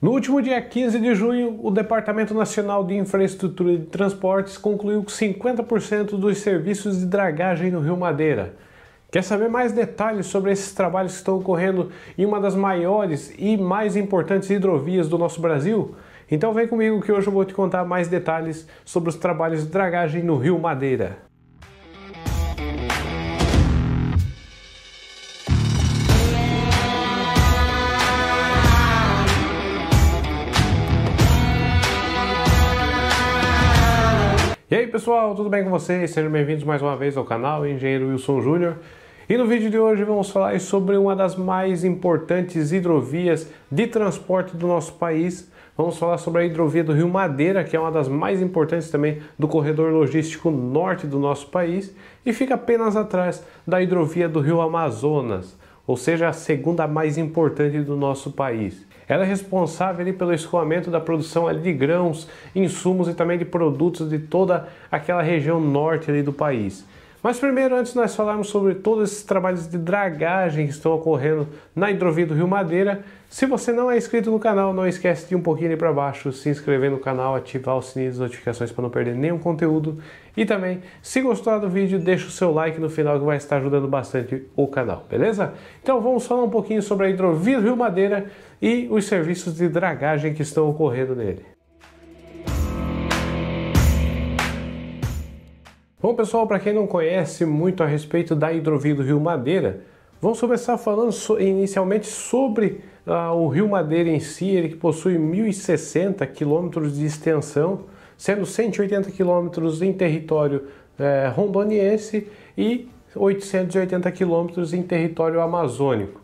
No último dia 15 de junho, o Departamento Nacional de Infraestrutura de Transportes concluiu que 50% dos serviços de dragagem no Rio Madeira. Quer saber mais detalhes sobre esses trabalhos que estão ocorrendo em uma das maiores e mais importantes hidrovias do nosso Brasil? Então vem comigo que hoje eu vou te contar mais detalhes sobre os trabalhos de dragagem no Rio Madeira. E aí pessoal, tudo bem com vocês? Sejam bem-vindos mais uma vez ao canal Engenheiro Wilson Júnior. E no vídeo de hoje vamos falar sobre uma das mais importantes hidrovias de transporte do nosso país. Vamos falar sobre a hidrovia do Rio Madeira, que é uma das mais importantes também do corredor logístico norte do nosso país e fica apenas atrás da hidrovia do Rio Amazonas, ou seja, a segunda mais importante do nosso país. Ela é responsável ali pelo escoamento da produção ali de grãos, insumos e também de produtos de toda aquela região norte ali do país. Mas primeiro, antes de nós falarmos sobre todos esses trabalhos de dragagem que estão ocorrendo na hidrovia do Rio Madeira, se você não é inscrito no canal, não esquece de ir um pouquinho para baixo, se inscrever no canal, ativar o sininho das notificações para não perder nenhum conteúdo. E também, se gostou do vídeo, deixa o seu like no final que vai estar ajudando bastante o canal, beleza? Então vamos falar um pouquinho sobre a hidrovia do Rio Madeira e os serviços de dragagem que estão ocorrendo nele. Bom, pessoal, para quem não conhece muito a respeito da hidrovia do Rio Madeira, vamos começar falando so inicialmente sobre ah, o Rio Madeira em si, ele que possui 1.060 quilômetros de extensão, sendo 180 quilômetros em território eh, rondoniense e 880 quilômetros em território amazônico.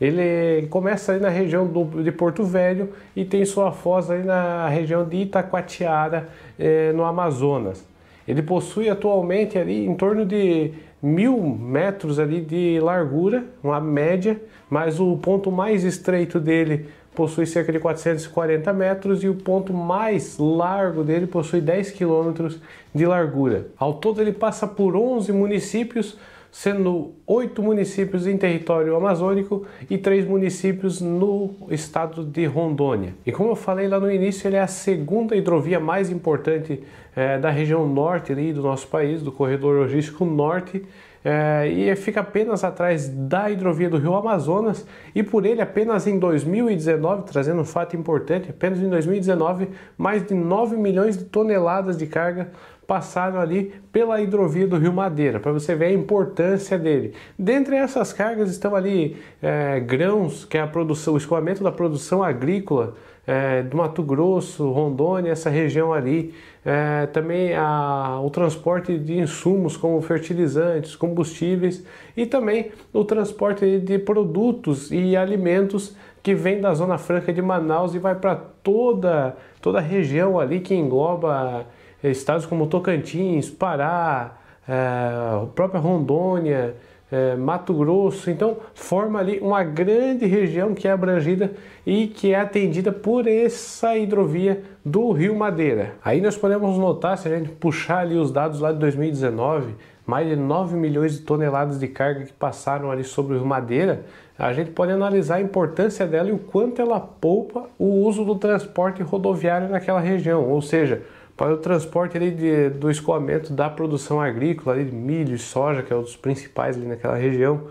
Ele começa ali na região do, de Porto Velho e tem sua foz ali na região de Itacoatiara, eh, no Amazonas. Ele possui atualmente ali em torno de mil metros ali de largura, uma média, mas o ponto mais estreito dele possui cerca de 440 metros e o ponto mais largo dele possui 10 quilômetros de largura. Ao todo ele passa por 11 municípios sendo oito municípios em território amazônico e três municípios no estado de Rondônia. E como eu falei lá no início, ele é a segunda hidrovia mais importante é, da região norte ali, do nosso país, do corredor logístico norte, é, e fica apenas atrás da hidrovia do Rio Amazonas e por ele apenas em 2019, trazendo um fato importante, apenas em 2019, mais de 9 milhões de toneladas de carga passaram ali pela hidrovia do Rio Madeira, para você ver a importância dele. Dentre essas cargas estão ali é, grãos, que é a produção, o escoamento da produção agrícola é, do Mato Grosso, Rondônia, essa região ali. É, também a, o transporte de insumos como fertilizantes, combustíveis e também o transporte de produtos e alimentos que vem da Zona Franca de Manaus e vai para toda, toda a região ali que engloba estados como Tocantins, Pará, a é, própria Rondônia, é, Mato Grosso, então forma ali uma grande região que é abrangida e que é atendida por essa hidrovia do Rio Madeira. Aí nós podemos notar, se a gente puxar ali os dados lá de 2019, mais de 9 milhões de toneladas de carga que passaram ali sobre o Rio Madeira, a gente pode analisar a importância dela e o quanto ela poupa o uso do transporte rodoviário naquela região, ou seja, para o transporte ali de, do escoamento da produção agrícola, ali de milho e soja, que é um dos principais ali naquela região,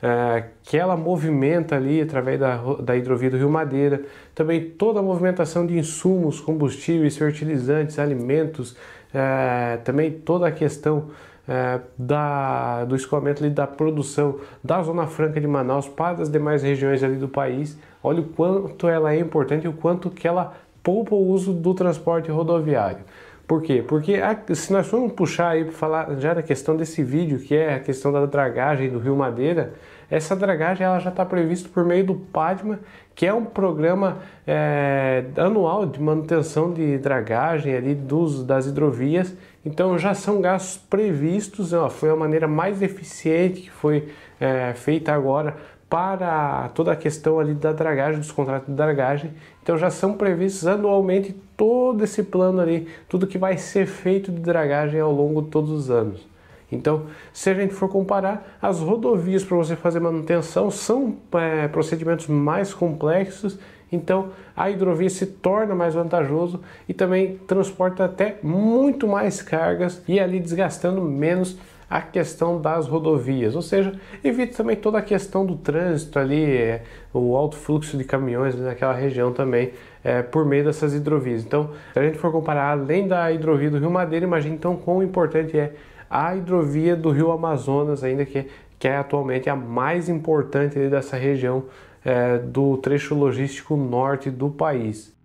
é, que ela movimenta ali através da, da hidrovia do Rio Madeira, também toda a movimentação de insumos, combustíveis, fertilizantes, alimentos, é, também toda a questão é, da, do escoamento ali da produção da Zona Franca de Manaus para as demais regiões ali do país, olha o quanto ela é importante e o quanto que ela poupa o uso do transporte rodoviário. Por quê? Porque a, se nós formos puxar aí para falar já da questão desse vídeo, que é a questão da dragagem do Rio Madeira, essa dragagem ela já está prevista por meio do PADMA, que é um programa é, anual de manutenção de dragagem ali dos, das hidrovias. Então já são gastos previstos, ó, foi a maneira mais eficiente que foi é, feita agora para toda a questão ali da dragagem, dos contratos de dragagem. Então já são previstos anualmente todo esse plano ali, tudo que vai ser feito de dragagem ao longo de todos os anos. Então, se a gente for comparar, as rodovias para você fazer manutenção são é, procedimentos mais complexos, então a hidrovia se torna mais vantajoso e também transporta até muito mais cargas e ali desgastando menos a questão das rodovias, ou seja, evite também toda a questão do trânsito ali, é, o alto fluxo de caminhões naquela região também, é, por meio dessas hidrovias. Então, se a gente for comparar além da hidrovia do Rio Madeira, imagine então quão importante é a hidrovia do Rio Amazonas, ainda que, que é atualmente a mais importante dessa região é, do trecho logístico norte do país.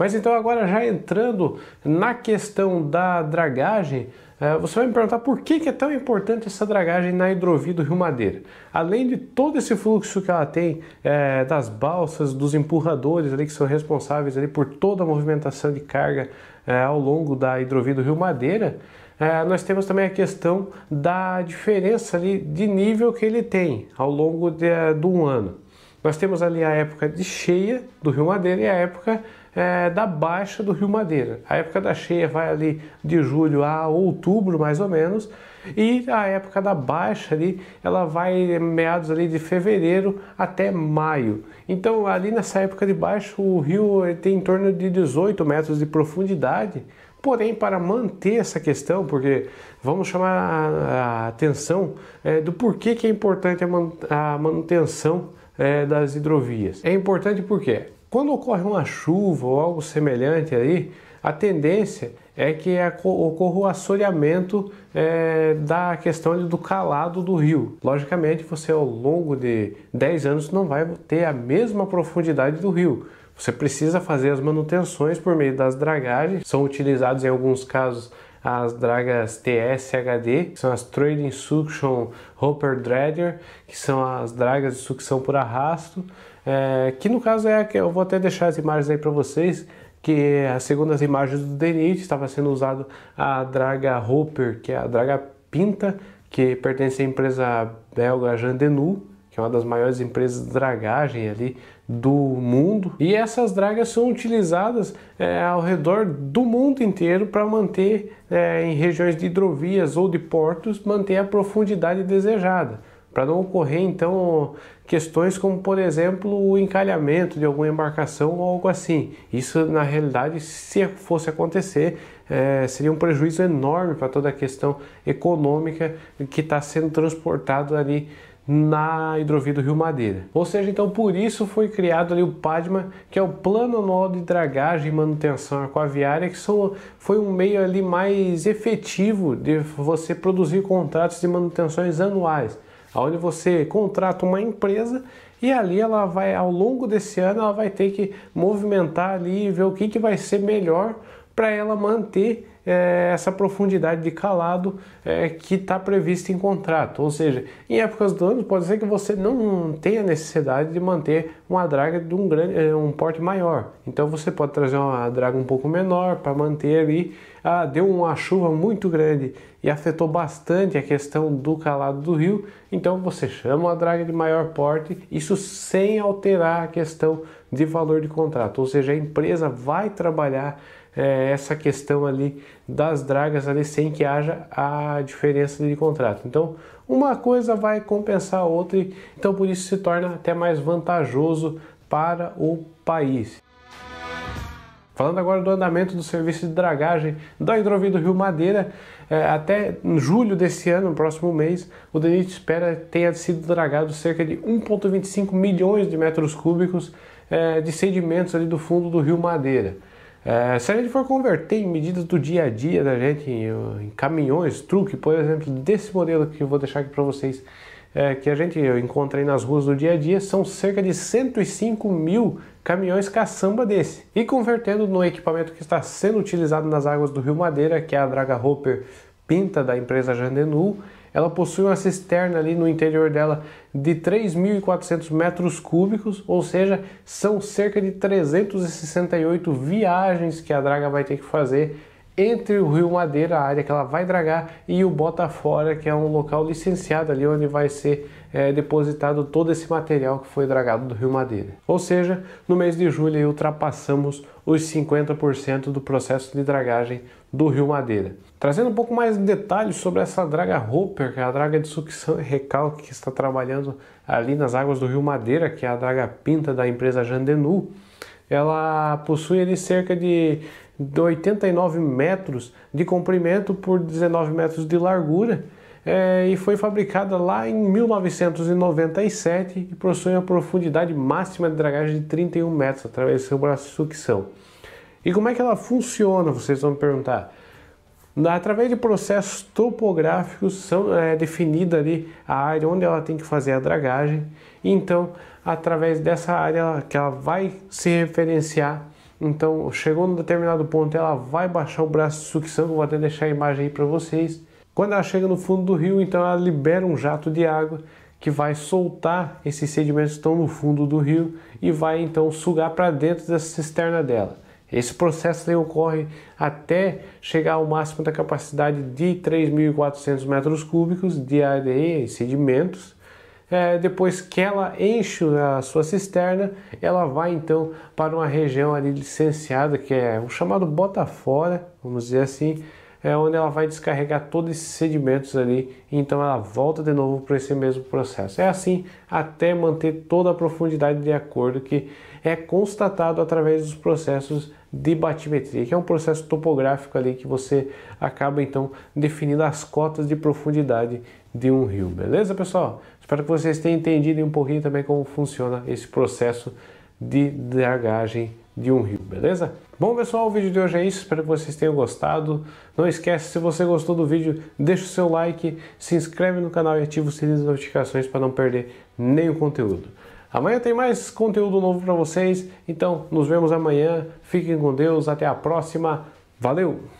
Mas então agora já entrando na questão da dragagem, eh, você vai me perguntar por que é tão importante essa dragagem na hidrovia do Rio Madeira. Além de todo esse fluxo que ela tem é, das balsas, dos empurradores ali que são responsáveis ali por toda a movimentação de carga é, ao longo da hidrovia do Rio Madeira, é, nós temos também a questão da diferença ali de nível que ele tem ao longo de, de um ano. Nós temos ali a época de cheia do Rio Madeira e a época é, da baixa do Rio Madeira. A época da cheia vai ali de julho a outubro, mais ou menos, e a época da baixa ali, ela vai meados ali de fevereiro até maio. Então, ali nessa época de baixo o rio tem em torno de 18 metros de profundidade, Porém, para manter essa questão, porque vamos chamar a, atenção é, do porquê que é importante a, a manutenção é, das hidrovias. É importante porque quando ocorre uma chuva ou algo semelhante aí, a tendência é que ocorra o assoreamento é, da questão do calado do rio. Logicamente, você ao longo de 10 anos não vai ter a mesma profundidade do rio. Você precisa fazer as manutenções por meio das dragagens, são utilizados em alguns casos as dragas TSHD, que são as Trading Suction Hopper Dredger, que são as dragas de sucção por arrasto, é, que no caso é a que eu vou até deixar as imagens aí para vocês, que segundo é as imagens do DNIT estava sendo usado a draga Hopper, que é a draga Pinta, que pertence à empresa belga Jandenu, que é uma das maiores empresas de dragagem ali do mundo. E essas dragas são utilizadas é, ao redor do mundo inteiro para manter é, em regiões de hidrovias ou de portos, manter a profundidade desejada para não ocorrer então questões como, por exemplo, o encalhamento de alguma embarcação ou algo assim. Isso, na realidade, se fosse acontecer, é, seria um prejuízo enorme para toda a questão econômica que está sendo transportado ali na hidrovia do Rio Madeira. Ou seja, então por isso foi criado ali o PADMA, que é o Plano Anual de Dragagem e Manutenção Aquaviária, que foi um meio ali mais efetivo de você produzir contratos de manutenções anuais onde você contrata uma empresa e ali ela vai, ao longo desse ano, ela vai ter que movimentar ali e ver o que, que vai ser melhor para ela manter é, essa profundidade de calado é, que está prevista em contrato. Ou seja, em épocas do ano pode ser que você não tenha necessidade de manter uma draga de um, grande, eh, um porte maior. Então você pode trazer uma draga um pouco menor para manter ali ah, deu uma chuva muito grande e afetou bastante a questão do calado do rio, então você chama uma draga de maior porte, isso sem alterar a questão de valor de contrato, ou seja, a empresa vai trabalhar é, essa questão ali das dragas ali sem que haja a diferença de contrato. Então, uma coisa vai compensar a outra, então por isso se torna até mais vantajoso para o país. Falando agora do andamento do serviço de dragagem da hidrovia do Rio Madeira, é, até julho desse ano, no próximo mês, o DENIT espera tenha sido dragado cerca de 1,25 milhões de metros cúbicos é, de sedimentos ali do fundo do Rio Madeira. É, se a gente for converter em medidas do dia a dia da gente, em, caminhões, truque, por exemplo, desse modelo que eu vou deixar aqui para vocês, que a gente encontra aí nas ruas do dia a dia, são cerca de 105 mil caminhões caçamba desse e convertendo no equipamento que está sendo utilizado nas águas do Rio Madeira, que é a Draga Hopper Pinta da empresa Jandenu. Ela possui uma cisterna ali no interior dela de 3.400 metros cúbicos, ou seja, são cerca de 368 viagens que a draga vai ter que fazer entre o Rio Madeira, a área que ela vai dragar, e o Botafora, que é um local licenciado ali onde vai ser é, depositado todo esse material que foi dragado do Rio Madeira. Ou seja, no mês de julho ultrapassamos os 50% do processo de dragagem do Rio Madeira. Trazendo um pouco mais de detalhes sobre essa draga Hopper, que é a draga de sucção e recalque que está trabalhando ali nas águas do Rio Madeira, que é a draga Pinta da empresa Jandenu ela possui ali cerca de 89 metros de comprimento por 19 metros de largura é, e foi fabricada lá em 1997 e possui uma profundidade máxima de dragagem de 31 metros através do seu braço de sucção. E como é que ela funciona? Vocês vão me perguntar. Através de processos topográficos são é, definida ali a área onde ela tem que fazer a dragagem. Então através dessa área que ela vai se referenciar. Então, chegou num determinado ponto, ela vai baixar o braço de sucção, vou até deixar a imagem aí para vocês. Quando ela chega no fundo do rio, então ela libera um jato de água que vai soltar esses sedimentos que estão no fundo do rio e vai então sugar para dentro dessa cisterna dela. Esse processo ocorre até chegar ao máximo da capacidade de 3.400 metros cúbicos de areia e sedimentos é, depois que ela enche a sua cisterna, ela vai então para uma região ali licenciada, que é o chamado bota fora, vamos dizer assim, é onde ela vai descarregar todos esses sedimentos ali, então ela volta de novo para esse mesmo processo. É assim até manter toda a profundidade de acordo que é constatado através dos processos de batimetria, que é um processo topográfico ali que você acaba então definindo as cotas de profundidade de um rio, beleza pessoal? Espero que vocês tenham entendido um pouquinho também como funciona esse processo de dragagem de um rio, beleza? Bom pessoal, o vídeo de hoje é isso, espero que vocês tenham gostado. Não esquece, se você gostou do vídeo, deixa o seu like, se inscreve no canal e ativa o sininho das notificações para não perder nenhum conteúdo. Amanhã tem mais conteúdo novo para vocês, então nos vemos amanhã. Fiquem com Deus, até a próxima. Valeu!